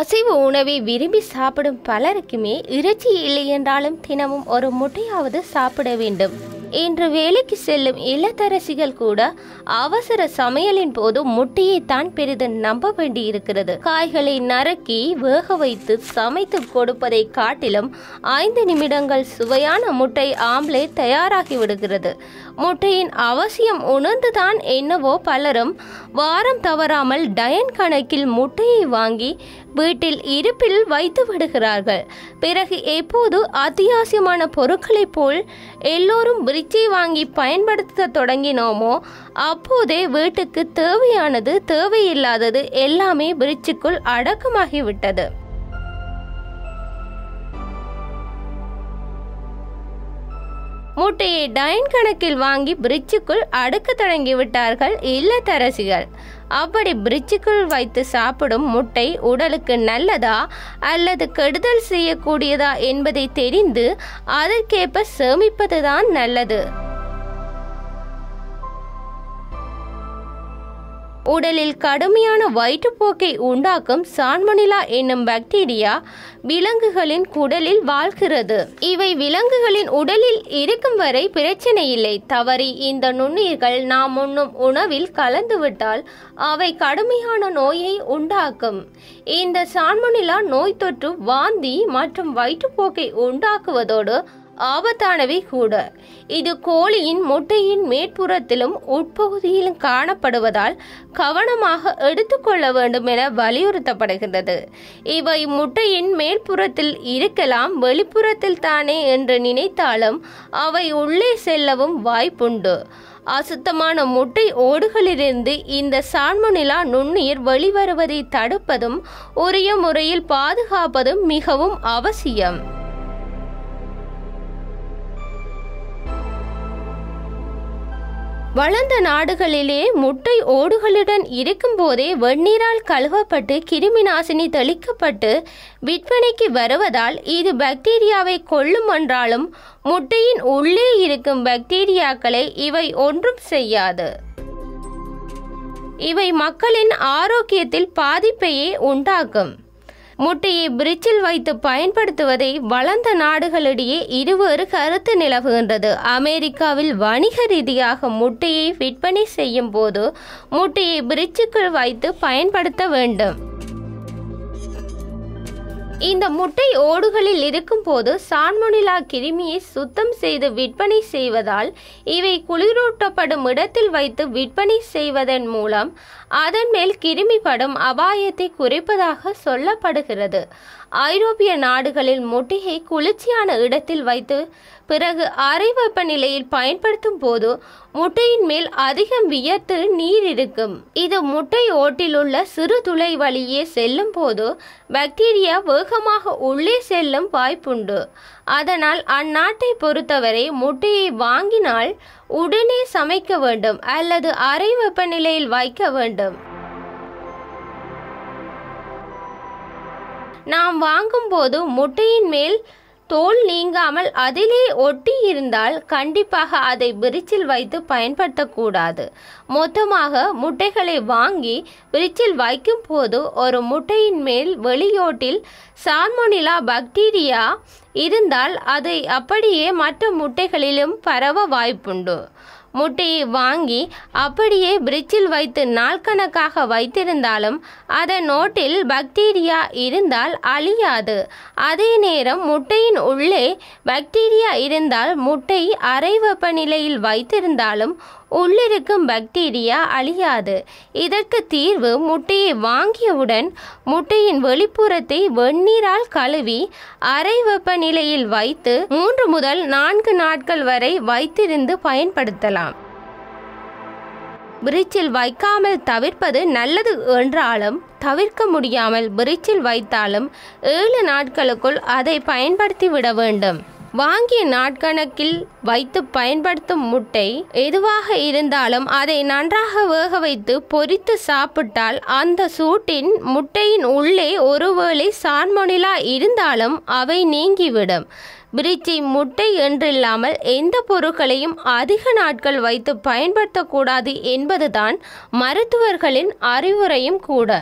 அசைவ உணவை விரும்பி சாப்பிடும் பலருக்குமே இறைச்சி இல்லை என்றாலும் தினமும் ஒரு முட்டையாவது சாப்பிட வேண்டும் இன்று வேலைக்கு செல்லும் இல்லத்தரசிகள் கூட அவசர சமையலின் போது முட்டையை தான் பெரிதும் நம்ப வேண்டியிருக்கிறது காய்களை நறுக்கி வேக வைத்து சமைத்து கொடுப்பதை காட்டிலும் ஐந்து நிமிடங்கள் சுவையான முட்டை ஆம்லே தயாராகி விடுகிறது முட்டையின் அவசியம் உணர்ந்துதான் என்னவோ பலரும் வாரம் தவறாமல் டயன் கணக்கில் முட்டையை வாங்கி வீட்டில் இருப்பில் வைத்து விடுகிறார்கள் பிறகு எப்போது அத்தியாவசியமான பொருட்களைப் போல் எல்லோரும் பிரிட்ஜை வாங்கி பயன்படுத்த தொடங்கினோமோ அப்போதே வீட்டுக்கு தேவையானது தேவையில்லாதது எல்லாமே பிரிட்ஜுக்குள் அடக்கமாகிவிட்டது மூட்டையை டைன் கணக்கில் வாங்கி பிரிட்ஜுக்குள் அடுக்க தொடங்கிவிட்டார்கள் இல்லத்தரசிகள் அப்படி பிரிட்ஜுக்குள் வைத்து சாப்பிடும் முட்டை உடலுக்கு நல்லதா அல்லது கெடுதல் செய்யக்கூடியதா என்பதை தெரிந்து அதற்கேற்ப சேமிப்பதுதான் நல்லது உடலில் கடுமையான வயிற்றுப்போக்கை உண்டாக்கும் சான்மனிலா என்னும் பாக்டீரியா விலங்குகளின் குடலில் வாழ்கிறது இவை விலங்குகளின் உடலில் இருக்கும் வரை பிரச்சனை இல்லை தவறி இந்த நுண்ணுயிர்கள் நாம் உண்ணும் உணவில் கலந்துவிட்டால் அவை கடுமையான நோயை உண்டாக்கும் இந்த சான்மனிலா நோய் தொற்று வாந்தி மற்றும் வயிற்றுப்போக்கை உண்டாக்குவதோடு ஆபத்தானவை கூட இது கோழியின் முட்டையின் மேற்புறத்திலும் உட்பகுதியிலும் காணப்படுவதால் கவனமாக எடுத்துக்கொள்ள வேண்டும் என வலியுறுத்தப்படுகிறது இவை முட்டையின் மேற்புறத்தில் இருக்கலாம் வெளிப்புறத்தில் தானே என்று நினைத்தாலும் அவை உள்ளே செல்லவும் வாய்ப்புண்டு அசுத்தமான முட்டை ஓடுகளிலிருந்து இந்த சால்மொனிலா நுண்ணீர் வெளிவருவதை தடுப்பதும் உரிய முறையில் பாதுகாப்பதும் மிகவும் அவசியம் வளர்ந்த நாடுகளிலே முட்டை ஓடுகளுடன் இருக்கும்போதே வெந்நீரால் கழுவப்பட்டு கிருமி நாசினி தெளிக்கப்பட்டு விற்பனைக்கு வருவதால் இது பாக்டீரியாவை கொள்ளும் என்றாலும் முட்டையின் உள்ளே இருக்கும் பாக்டீரியாக்களை இவை ஒன்றும் செய்யாது இவை மக்களின் ஆரோக்கியத்தில் பாதிப்பையே உண்டாக்கும் முட்டையை பிரிட்ஜில் வைத்து பயன்படுத்துவதை வளர்ந்த நாடுகளிடையே இருவேறு கருத்து நிலவுகின்றது அமெரிக்காவில் வணிக ரீதியாக முட்டையை விற்பனை செய்யும் போது முட்டையை பிரிட்ஜுக்குள் வைத்து பயன்படுத்த வேண்டும் இந்த முட்டை ஓடுகளில் இருக்கும்போது சான்மொனிலா கிருமியை சுத்தம் செய்து விற்பனை செய்வதால் இவை குளிரூட்டப்படும் இடத்தில் வைத்து விற்பனை செய்வதன் மூலம் அதன் மேல் கிருமிப்படும் அபாயத்தை குறைப்பதாக சொல்லப்படுகிறது ஐரோப்பிய நாடுகளில் முட்டையை குளிர்ச்சியான இடத்தில் வைத்து பிறகு அரை வெப்பநிலையில் பயன்படுத்தும் போது முட்டையின் மேல் அதிகம் வியர்த்து நீர் இருக்கும் இது முட்டை ஓட்டில் உள்ள சிறு துளை வழியே செல்லும் போது பாக்டீரியா வேகமாக உள்ளே செல்லும் வாய்ப்புண்டு அதனால் அந்நாட்டை பொறுத்தவரை முட்டையை வாங்கினால் உடனே சமைக்க வேண்டும் அல்லது அரை வெப்பநிலையில் வைக்க வேண்டும் நாம் வாங்கும்போது முட்டையின் மேல் தோல் நீங்காமல் அதிலே ஒட்டி இருந்தால் கண்டிப்பாக அதை பிரிட்ஜில் வைத்து பயன்படுத்தக்கூடாது மொத்தமாக முட்டைகளை வாங்கி பிரிட்ஜில் வைக்கும் போது ஒரு முட்டையின் மேல் வெளியோட்டில் சார்மோனிலா பாக்டீரியா இருந்தால் அதை அப்படியே மற்ற முட்டைகளிலும் பரவ வாய்ப்புண்டு முட்டையை வாங்கி அப்படியே பிரிட்ஜில் வைத்து நாள்கணக்காக வைத்திருந்தாலும் அதன் நோட்டில் பாக்டீரியா இருந்தால் அழியாது அதே நேரம் முட்டையின் உள்ளே பாக்டீரியா இருந்தால் முட்டை அறை வெப்பநிலையில் வைத்திருந்தாலும் உள்ளிருக்கும் பக்டீரியா அழியாது இதற்கு தீர்வு முட்டையை வாங்கியவுடன் முட்டையின் வெளிப்புறத்தை வெந்நீரால் கழுவி அரை வெப்பநிலையில் வைத்து மூன்று முதல் நான்கு நாட்கள் வரை வைத்திருந்து பயன்படுத்தலாம் பிரிட்ஜில் வைக்காமல் தவிர்ப்பது நல்லது என்றாலும் தவிர்க்க முடியாமல் பிரிட்ஜில் வைத்தாலும் ஏழு நாட்களுக்குள் அதை பயன்படுத்தி விட வேண்டும் வாங்கிய நாட்கணக்கில் வைத்து பயன்படுத்தும் முட்டை எதுவாக இருந்தாலும் அதை நன்றாக வேக வைத்து பொரித்து சாப்பிட்டால் அந்த சூட்டின் முட்டையின் உள்ளே ஒருவேளை சான்மொனிலா இருந்தாலும் அவை நீங்கிவிடும் பிரிச்சி முட்டை என்றில்லாமல் எந்த பொருட்களையும் அதிக நாட்கள் வைத்து பயன்படுத்தக்கூடாது என்பதுதான் மருத்துவர்களின் அறிவுரையும் கூட